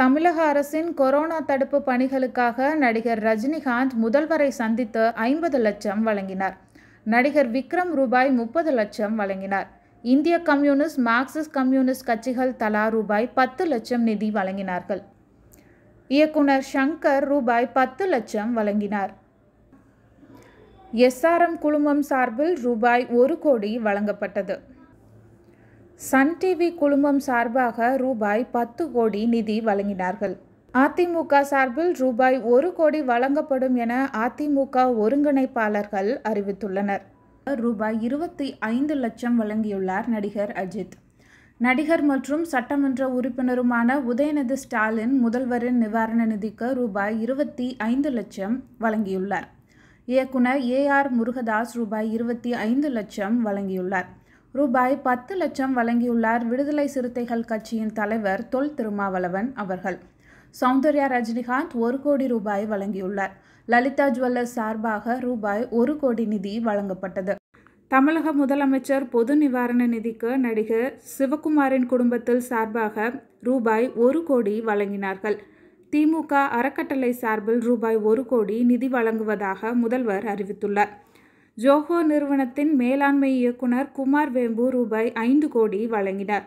தமிழக அரசின் கொரோனா தடுப்பு பணிகளுக்காக நடிகர் ரஜினிகாந்த் முதல்வரை சந்தித்து ஐம்பது லட்சம் வழங்கினார் நடிகர் விக்ரம் ரூபாய் முப்பது லட்சம் வழங்கினார் இந்திய கம்யூனிஸ்ட் மார்க்சிஸ்ட் கம்யூனிஸ்ட் கட்சிகள் தலா ரூபாய் பத்து லட்சம் நிதி வழங்கினார்கள் இயக்குனர் ஷங்கர் ரூபாய் பத்து லட்சம் வழங்கினார் எஸ்ஆர்எம் குழுமம் சார்பில் ரூபாய் ஒரு கோடி வழங்கப்பட்டது சன் டிவி குழுமம் சார்பாக ரூபாய் பத்து கோடி நிதி வழங்கினார்கள் அதிமுக சார்பில் ரூபாய் ஒரு கோடி வழங்கப்படும் என அதிமுக ஒருங்கிணைப்பாளர்கள் அறிவித்துள்ளனர் ரூபாய் இருபத்தி ஐந்து லட்சம் வழங்கியுள்ளார் நடிகர் அஜித் நடிகர் மற்றும் சட்டமன்ற உறுப்பினருமான உதயநிதி ஸ்டாலின் முதல்வரின் நிவாரண நிதிக்கு ரூபாய் இருபத்தி ஐந்து லட்சம் வழங்கியுள்ளார் இயக்குனர் ஏ ஆர் முருகதாஸ் ரூபாய் இருபத்தி ஐந்து லட்சம் வழங்கியுள்ளார் ரூபாய் பத்து லட்சம் வழங்கியுள்ளார் விடுதலை சிறுத்தைகள் கட்சியின் தலைவர் தொல் திருமாவளவன் அவர்கள் சௌந்தர்யா ரஜினிகாந்த் ஒரு கோடி ரூபாய் வழங்கியுள்ளார் லலிதா ஜுவல்லர்ஸ் சார்பாக ரூபாய் ஒரு கோடி நிதி வழங்கப்பட்டது தமிழக முதலமைச்சர் பொது நிவாரண நிதிக்கு நடிகர் சிவகுமாரின் குடும்பத்தில் சார்பாக ரூபாய் ஒரு கோடி வழங்கினார்கள் திமுக அறக்கட்டளை சார்பில் ரூபாய் ஒரு கோடி நிதி வழங்குவதாக முதல்வர் அறிவித்துள்ளார் ஜோஹோ நிறுவனத்தின் மேலாண்மை இயக்குனர் குமார் வேம்பு ரூபாய் ஐந்து கோடி வழங்கினார்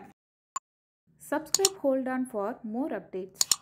subscribe hold on for more updates